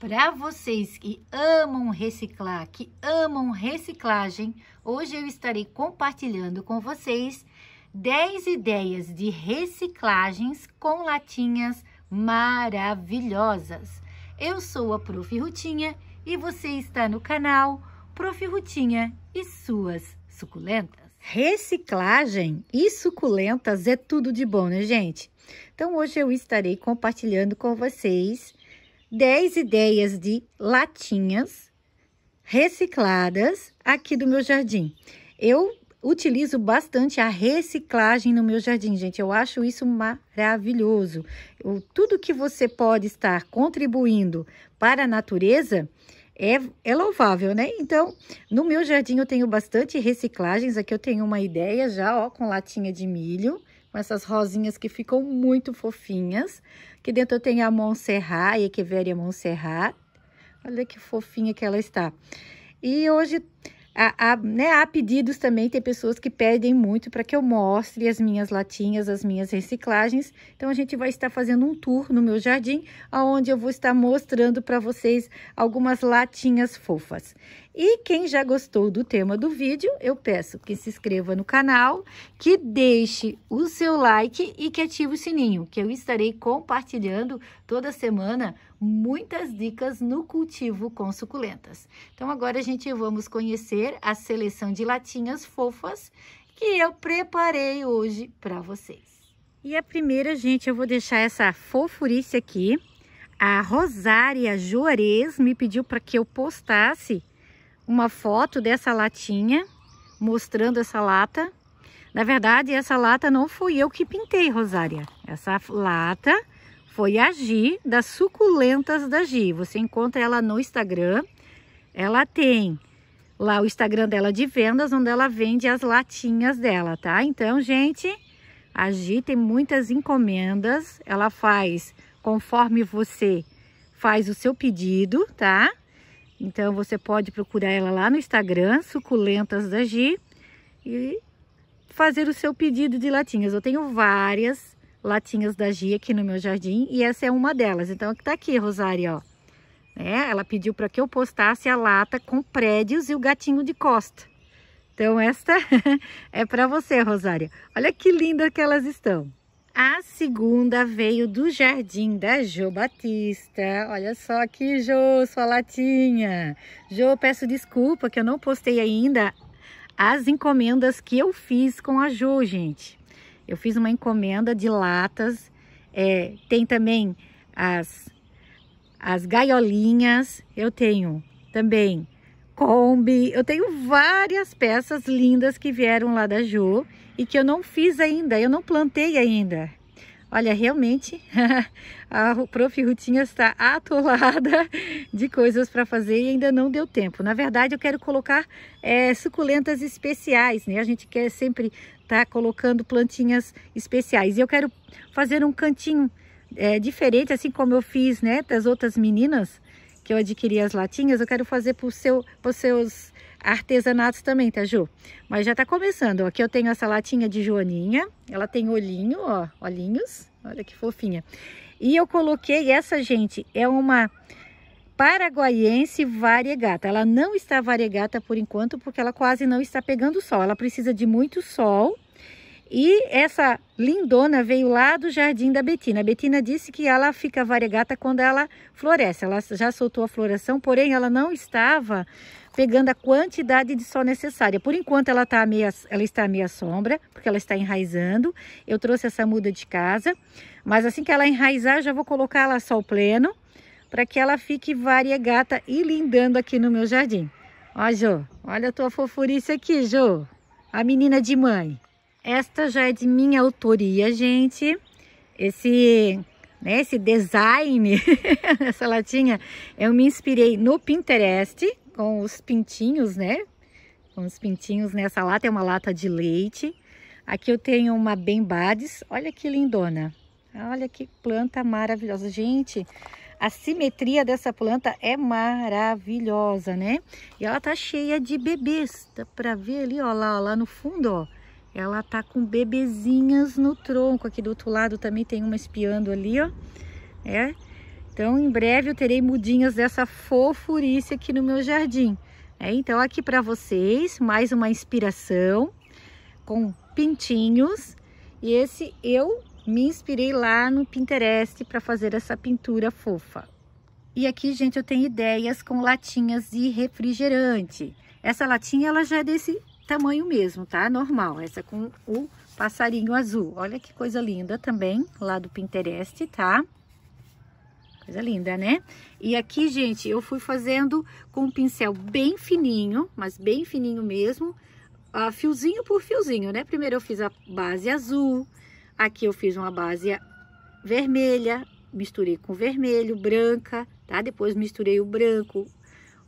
Para vocês que amam reciclar, que amam reciclagem, hoje eu estarei compartilhando com vocês 10 ideias de reciclagens com latinhas maravilhosas. Eu sou a Prof. Rutinha e você está no canal Prof. Rutinha e suas suculentas. Reciclagem e suculentas é tudo de bom, né, gente? Então, hoje eu estarei compartilhando com vocês 10 ideias de latinhas recicladas aqui do meu jardim. Eu utilizo bastante a reciclagem no meu jardim, gente. Eu acho isso maravilhoso. Eu, tudo que você pode estar contribuindo para a natureza é, é louvável, né? Então, no meu jardim eu tenho bastante reciclagens. Aqui eu tenho uma ideia já, ó, com latinha de milho com essas rosinhas que ficam muito fofinhas. Aqui dentro eu tenho a Montserrat, a Echeveria Montserrat. Olha que fofinha que ela está. E hoje Há, né, há pedidos também, tem pessoas que pedem muito para que eu mostre as minhas latinhas, as minhas reciclagens. Então, a gente vai estar fazendo um tour no meu jardim, onde eu vou estar mostrando para vocês algumas latinhas fofas. E quem já gostou do tema do vídeo, eu peço que se inscreva no canal, que deixe o seu like e que ative o sininho, que eu estarei compartilhando toda semana muitas dicas no cultivo com suculentas. Então agora a gente vamos conhecer a seleção de latinhas fofas que eu preparei hoje para vocês. E a primeira, gente, eu vou deixar essa fofurice aqui. A Rosária Juarez me pediu para que eu postasse uma foto dessa latinha, mostrando essa lata. Na verdade, essa lata não fui eu que pintei, Rosária. Essa lata foi a Gi, das suculentas da Gi. Você encontra ela no Instagram. Ela tem lá o Instagram dela de vendas, onde ela vende as latinhas dela, tá? Então, gente, a Gi tem muitas encomendas. Ela faz conforme você faz o seu pedido, tá? Então, você pode procurar ela lá no Instagram, suculentas da Gi, e fazer o seu pedido de latinhas. Eu tenho várias latinhas da Gia aqui no meu jardim e essa é uma delas. Então, que tá aqui, Rosária, ó. É, ela pediu para que eu postasse a lata com prédios e o gatinho de costa. Então, esta é para você, Rosária. Olha que linda que elas estão. A segunda veio do jardim da Jo Batista. Olha só aqui, Jo, sua latinha. Jo, peço desculpa que eu não postei ainda as encomendas que eu fiz com a Jo, gente. Eu fiz uma encomenda de latas, é, tem também as, as gaiolinhas, eu tenho também Kombi, eu tenho várias peças lindas que vieram lá da Ju e que eu não fiz ainda, eu não plantei ainda. Olha, realmente, a Prof. Rutinha está atolada de coisas para fazer e ainda não deu tempo. Na verdade, eu quero colocar é, suculentas especiais, né? A gente quer sempre tá colocando plantinhas especiais. E eu quero fazer um cantinho é, diferente, assim como eu fiz, né, das outras meninas que eu adquiri as latinhas, eu quero fazer para seu, os seus artesanatos também, tá, Ju? Mas já tá começando, ó. Aqui eu tenho essa latinha de joaninha, ela tem olhinho, ó, olhinhos, olha que fofinha. E eu coloquei essa, gente, é uma paraguaiense variegata. Ela não está variegata por enquanto porque ela quase não está pegando sol. Ela precisa de muito sol. E essa lindona veio lá do jardim da Betina. A Betina disse que ela fica variegata quando ela floresce. Ela já soltou a floração, porém ela não estava pegando a quantidade de sol necessária. Por enquanto ela, tá meia, ela está à meia sombra, porque ela está enraizando. Eu trouxe essa muda de casa, mas assim que ela enraizar, eu já vou colocar ela sol pleno para que ela fique variegata e lindando aqui no meu jardim. Ó, Jô, olha a tua fofurice aqui, Jô. A menina de mãe. Esta já é de minha autoria, gente. Esse, né, esse design, essa latinha, eu me inspirei no Pinterest com os pintinhos, né? Com os pintinhos nessa lata, é uma lata de leite. Aqui eu tenho uma Bembades. Olha que lindona. Olha que planta maravilhosa. Gente, a simetria dessa planta é maravilhosa, né? E ela tá cheia de bebês. Dá para ver ali, ó, lá, ó, lá no fundo, ó. Ela tá com bebezinhas no tronco. Aqui do outro lado também tem uma espiando ali, ó. É. Então, em breve eu terei mudinhas dessa fofurice aqui no meu jardim. É, então, aqui para vocês, mais uma inspiração com pintinhos. E esse eu me inspirei lá no Pinterest para fazer essa pintura fofa. E aqui, gente, eu tenho ideias com latinhas de refrigerante. Essa latinha, ela já é desse tamanho mesmo, tá? Normal, essa com o passarinho azul. Olha que coisa linda também, lá do Pinterest, tá? Coisa linda, né? E aqui, gente, eu fui fazendo com um pincel bem fininho, mas bem fininho mesmo, ah, fiozinho por fiozinho, né? Primeiro eu fiz a base azul, Aqui eu fiz uma base vermelha, misturei com vermelho, branca, tá? Depois misturei o branco,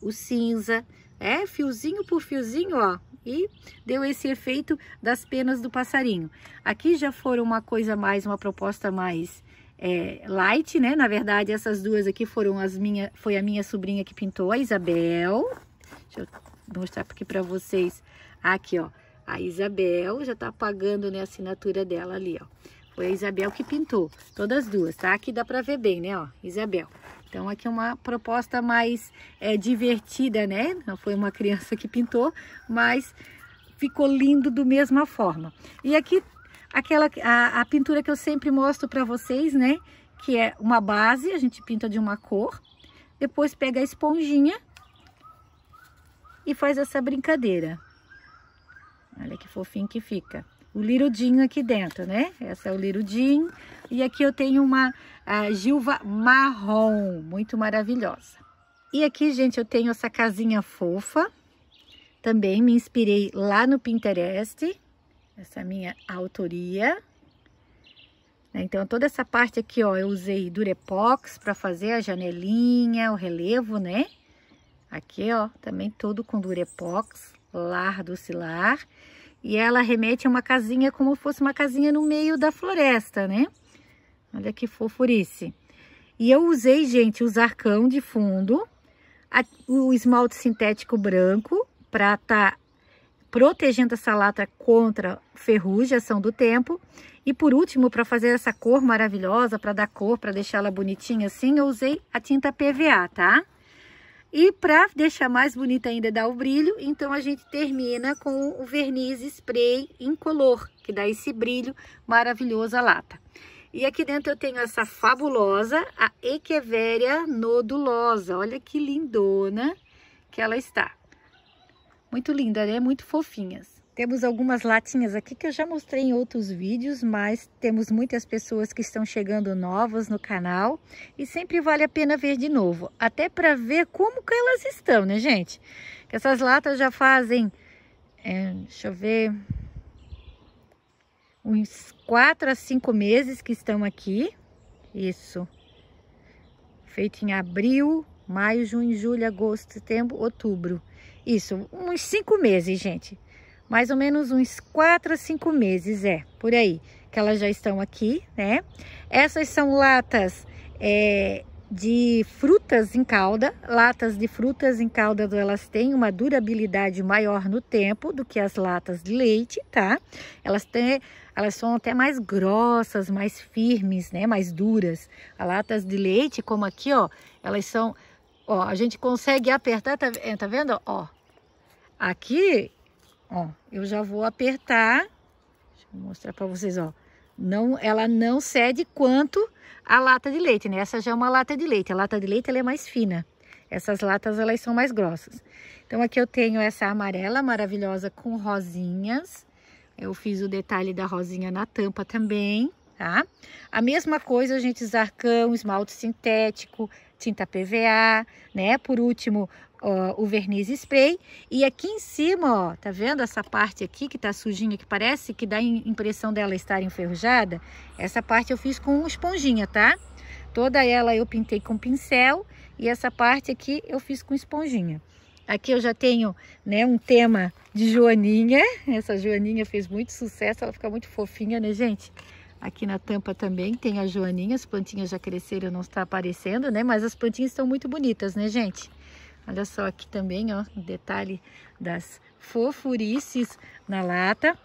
o cinza, é, fiozinho por fiozinho, ó. E deu esse efeito das penas do passarinho. Aqui já foram uma coisa mais, uma proposta mais é, light, né? Na verdade, essas duas aqui foram as minhas, foi a minha sobrinha que pintou, a Isabel. Deixa eu mostrar aqui para vocês. Aqui, ó. A Isabel já tá pagando né, a assinatura dela ali, ó. Foi a Isabel que pintou, todas duas, tá? Aqui dá pra ver bem, né, ó, Isabel. Então aqui é uma proposta mais é, divertida, né? Não foi uma criança que pintou, mas ficou lindo do mesma forma. E aqui, aquela, a, a pintura que eu sempre mostro pra vocês, né? Que é uma base, a gente pinta de uma cor. Depois pega a esponjinha e faz essa brincadeira. Olha que fofinho que fica. O lirudinho aqui dentro, né? Essa é o lirudinho. E aqui eu tenho uma gilva marrom, muito maravilhosa. E aqui, gente, eu tenho essa casinha fofa. Também me inspirei lá no Pinterest. Essa é a minha autoria. Né? Então, toda essa parte aqui, ó, eu usei Durepox para fazer a janelinha, o relevo, né? Aqui, ó, também todo com Durepox lar do cilar, e ela remete a uma casinha como fosse uma casinha no meio da floresta, né? Olha que fofurice. E eu usei, gente, os arcão de fundo, a, o esmalte sintético branco, para estar tá protegendo essa lata contra ferrugem, ação do tempo. E por último, para fazer essa cor maravilhosa, para dar cor, para deixar ela bonitinha assim, eu usei a tinta PVA, tá? E para deixar mais bonita ainda é dar o brilho, então a gente termina com o verniz spray incolor, que dá esse brilho maravilhoso à lata. E aqui dentro eu tenho essa fabulosa, a Echeveria nodulosa. Olha que lindona que ela está. Muito linda, né? Muito fofinhas. Temos algumas latinhas aqui que eu já mostrei em outros vídeos, mas temos muitas pessoas que estão chegando novas no canal e sempre vale a pena ver de novo, até para ver como que elas estão, né, gente? essas latas já fazem, é, deixa eu ver, uns 4 a 5 meses que estão aqui, isso, feito em abril, maio, junho, julho, agosto, setembro, outubro. Isso, uns cinco meses, gente mais ou menos uns 4 a 5 meses, é, por aí, que elas já estão aqui, né? Essas são latas é, de frutas em calda, latas de frutas em calda, elas têm uma durabilidade maior no tempo do que as latas de leite, tá? Elas têm, elas são até mais grossas, mais firmes, né? Mais duras. As latas de leite, como aqui, ó, elas são, ó, a gente consegue apertar, tá, eh, tá vendo? Ó, aqui Ó, eu já vou apertar. Deixa eu mostrar para vocês, ó. Não, ela não cede quanto a lata de leite, né? Essa já é uma lata de leite. A lata de leite ela é mais fina. Essas latas elas são mais grossas. Então aqui eu tenho essa amarela maravilhosa com rosinhas. Eu fiz o detalhe da rosinha na tampa também, tá? A mesma coisa, a gente, zarcão, esmalte sintético, tinta PVA, né? Por último, ó, o verniz spray. E aqui em cima, ó, tá vendo essa parte aqui que tá sujinha, que parece que dá a impressão dela estar enferrujada? Essa parte eu fiz com esponjinha, tá? Toda ela eu pintei com pincel e essa parte aqui eu fiz com esponjinha. Aqui eu já tenho né, um tema de Joaninha. Essa Joaninha fez muito sucesso, ela fica muito fofinha, né, gente? Aqui na tampa também tem a Joaninha, as plantinhas já cresceram, não está aparecendo, né? Mas as plantinhas estão muito bonitas, né, gente? Olha só aqui também, ó, o detalhe das fofurices na lata.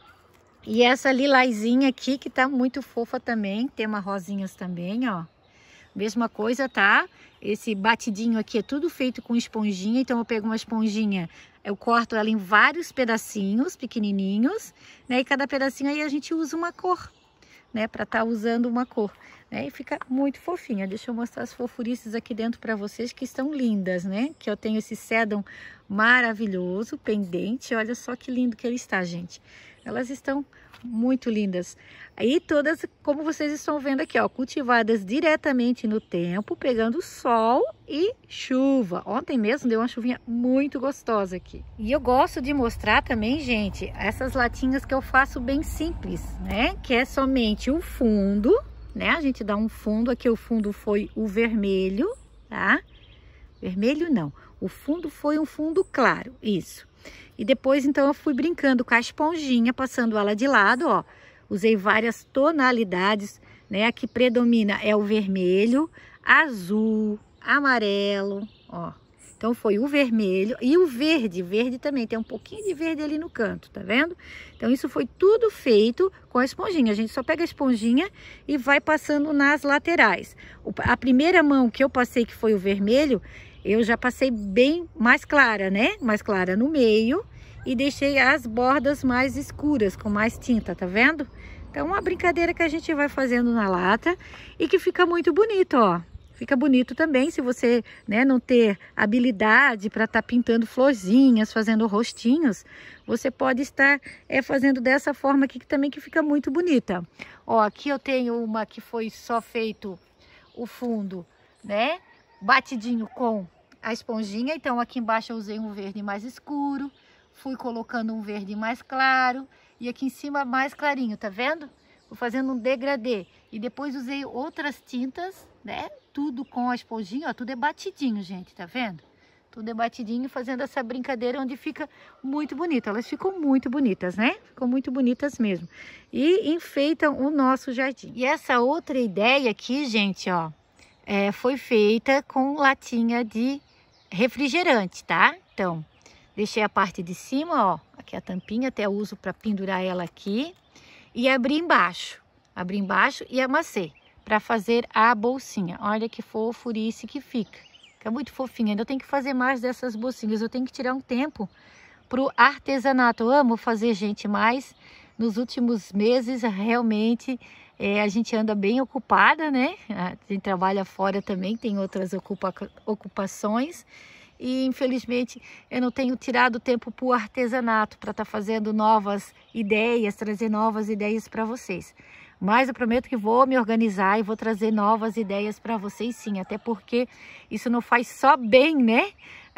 E essa lilazinha aqui, que tá muito fofa também, tem uma rosinhas também, ó. Mesma coisa, tá? Esse batidinho aqui é tudo feito com esponjinha, então eu pego uma esponjinha, eu corto ela em vários pedacinhos pequenininhos, né? E cada pedacinho aí a gente usa uma cor, né? Para estar tá usando uma cor né? E fica muito fofinha. Deixa eu mostrar as fofurices aqui dentro para vocês que estão lindas, né? Que eu tenho esse sedum maravilhoso, pendente. Olha só que lindo que ele está, gente. Elas estão muito lindas. Aí todas, como vocês estão vendo aqui, ó, cultivadas diretamente no tempo, pegando sol e chuva. Ontem mesmo deu uma chuvinha muito gostosa aqui. E eu gosto de mostrar também, gente, essas latinhas que eu faço bem simples, né? Que é somente o fundo né? A gente dá um fundo, aqui o fundo foi o vermelho, tá? Vermelho não, o fundo foi um fundo claro, isso. E depois, então, eu fui brincando com a esponjinha, passando ela de lado, ó. Usei várias tonalidades, né? A que predomina é o vermelho, azul, amarelo, ó. Então foi o vermelho e o verde, verde também, tem um pouquinho de verde ali no canto, tá vendo? Então isso foi tudo feito com a esponjinha, a gente só pega a esponjinha e vai passando nas laterais. A primeira mão que eu passei, que foi o vermelho, eu já passei bem mais clara, né? Mais clara no meio e deixei as bordas mais escuras, com mais tinta, tá vendo? Então, uma brincadeira que a gente vai fazendo na lata e que fica muito bonito, ó. Fica bonito também se você né, não ter habilidade para estar tá pintando florzinhas, fazendo rostinhos. Você pode estar é, fazendo dessa forma aqui que também que fica muito bonita. Ó, aqui eu tenho uma que foi só feito o fundo, né? Batidinho com a esponjinha. Então aqui embaixo eu usei um verde mais escuro. Fui colocando um verde mais claro. E aqui em cima mais clarinho, tá vendo? Vou fazendo um degradê. E depois usei outras tintas, né? tudo com a esponjinha, ó, tudo é batidinho, gente, tá vendo? Tudo é batidinho, fazendo essa brincadeira onde fica muito bonito. Elas ficam muito bonitas, né? Ficam muito bonitas mesmo. E enfeitam o nosso jardim. E essa outra ideia aqui, gente, ó, é, foi feita com latinha de refrigerante, tá? Então, deixei a parte de cima, ó, aqui a tampinha, até uso para pendurar ela aqui. E abri embaixo, abri embaixo e amassei para fazer a bolsinha. Olha que fofurice que fica. Fica muito fofinha. Ainda tenho que fazer mais dessas bolsinhas. Eu tenho que tirar um tempo para o artesanato. Eu amo fazer, gente, mais. nos últimos meses realmente é, a gente anda bem ocupada, né? A gente trabalha fora também, tem outras ocupa ocupações. E infelizmente eu não tenho tirado tempo para o artesanato, para estar tá fazendo novas ideias, trazer novas ideias para vocês. Mas eu prometo que vou me organizar e vou trazer novas ideias para vocês sim, até porque isso não faz só bem, né?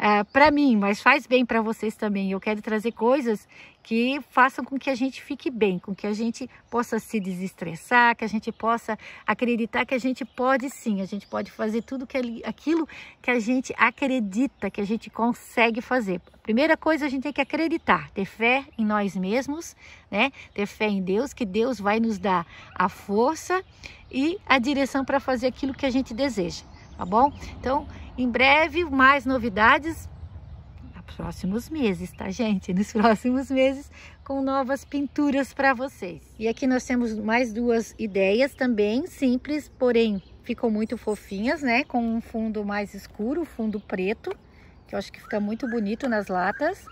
uh, é, para mim, mas faz bem para vocês também. Eu quero trazer coisas que façam com que a gente fique bem, com que a gente possa se desestressar, que a gente possa acreditar que a gente pode sim, a gente pode fazer tudo que, aquilo que a gente acredita que a gente consegue fazer. Primeira coisa, a gente tem que acreditar, ter fé em nós mesmos, né? Ter fé em Deus, que Deus vai nos dar a força e a direção para fazer aquilo que a gente deseja, tá bom? Então, em breve, mais novidades nos próximos meses, tá, gente? Nos próximos meses, com novas pinturas para vocês. E aqui nós temos mais duas ideias também, simples, porém ficou muito fofinhas, né? Com um fundo mais escuro, fundo preto, que eu acho que fica muito bonito nas latas.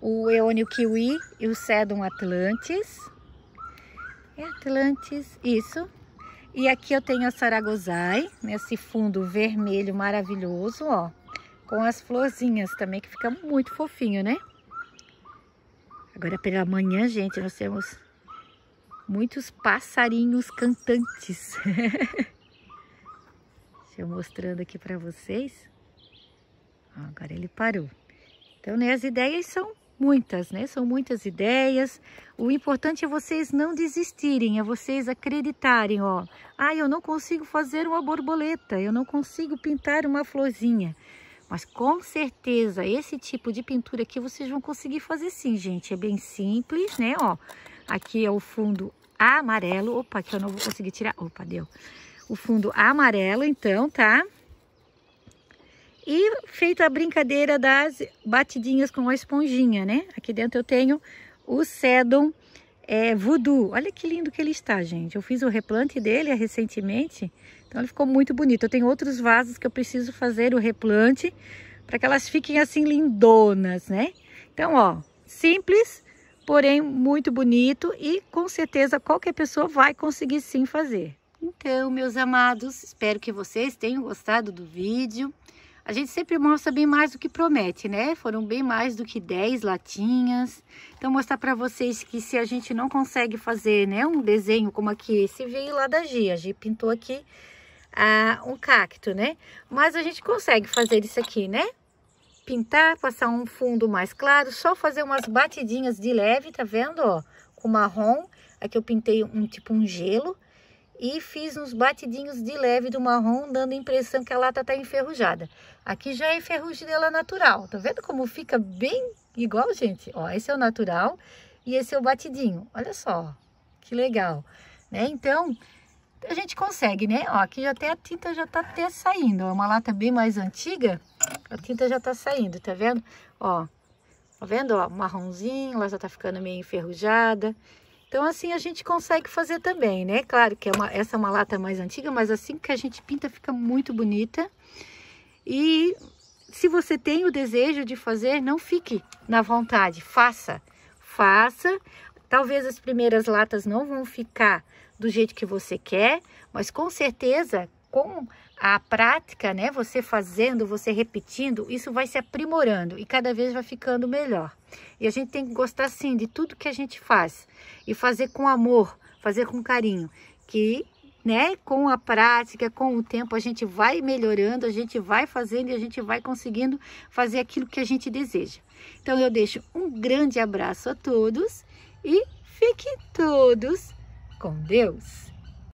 O Eônio Kiwi e o Sedum Atlantis. É Atlantis, isso. E aqui eu tenho a saragozai, nesse fundo vermelho maravilhoso, ó. Com as florzinhas também, que fica muito fofinho, né? Agora pela manhã, gente, nós temos muitos passarinhos cantantes. Deixa eu mostrando aqui para vocês. agora ele parou. Então, né, as ideias são muitas, né? São muitas ideias. O importante é vocês não desistirem, é vocês acreditarem, ó. Ah, eu não consigo fazer uma borboleta, eu não consigo pintar uma florzinha. Mas com certeza, esse tipo de pintura aqui vocês vão conseguir fazer sim, gente. É bem simples, né? Ó, aqui é o fundo amarelo. Opa, que eu não vou conseguir tirar. Opa, deu. O fundo amarelo, então, tá? Tá? E feito a brincadeira das batidinhas com a esponjinha, né? Aqui dentro eu tenho o Sedum é, Voodoo. Olha que lindo que ele está, gente. Eu fiz o replante dele recentemente, então ele ficou muito bonito. Eu tenho outros vasos que eu preciso fazer o replante para que elas fiquem assim lindonas, né? Então, ó, simples, porém muito bonito e com certeza qualquer pessoa vai conseguir sim fazer. Então, meus amados, espero que vocês tenham gostado do vídeo. A gente sempre mostra bem mais do que promete, né? Foram bem mais do que 10 latinhas. Então, mostrar para vocês que se a gente não consegue fazer né, um desenho como aqui, esse veio lá da Gia. A Gia pintou aqui ah, um cacto, né? Mas a gente consegue fazer isso aqui, né? Pintar, passar um fundo mais claro, só fazer umas batidinhas de leve, tá vendo? Ó, com marrom. Aqui eu pintei um tipo um gelo e fiz uns batidinhos de leve do marrom, dando a impressão que a lata está enferrujada. Aqui já é ferrugem é natural, tá vendo como fica bem igual, gente? Ó, esse é o natural e esse é o batidinho, olha só, que legal, né? Então, a gente consegue, né? Ó, aqui já até a tinta já tá até saindo, é uma lata bem mais antiga, a tinta já tá saindo, tá vendo? Ó, tá vendo? Ó, marronzinho, ela já tá ficando meio enferrujada, então, assim a gente consegue fazer também, né? Claro que é uma, essa é uma lata mais antiga, mas assim que a gente pinta fica muito bonita. E se você tem o desejo de fazer, não fique na vontade, faça. Faça. Talvez as primeiras latas não vão ficar do jeito que você quer, mas com certeza, com a prática, né? Você fazendo, você repetindo, isso vai se aprimorando e cada vez vai ficando melhor. E a gente tem que gostar sim de tudo que a gente faz e fazer com amor, fazer com carinho, que né? Com a prática, com o tempo, a gente vai melhorando, a gente vai fazendo e a gente vai conseguindo fazer aquilo que a gente deseja. Então eu deixo um grande abraço a todos e fiquem todos com Deus.